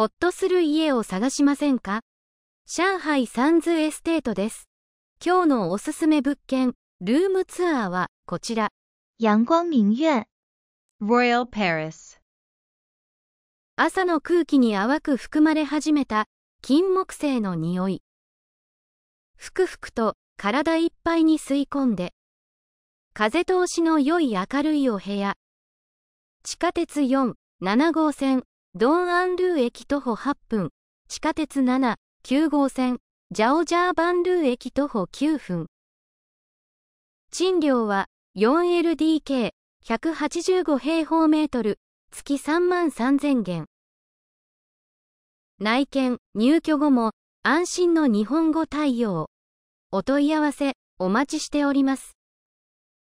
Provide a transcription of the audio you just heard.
ほっとする家を探しませんか上海サンズエステートです。今日のおすすめ物件、ルームツアーはこちら。陽光明苑 Royal Paris 朝の空気に淡く含まれ始めた金木犀の匂い。ふくふくと体いっぱいに吸い込んで、風通しの良い明るいお部屋。地下鉄4、7号線、ドン・アンルー駅徒歩8分、地下鉄7、9号線、ジャオジャー・バンルー駅徒歩9分。賃料は 4LDK、185平方メートル、月3万3000元。内見、入居後も安心の日本語対応。お問い合わせ、お待ちしております。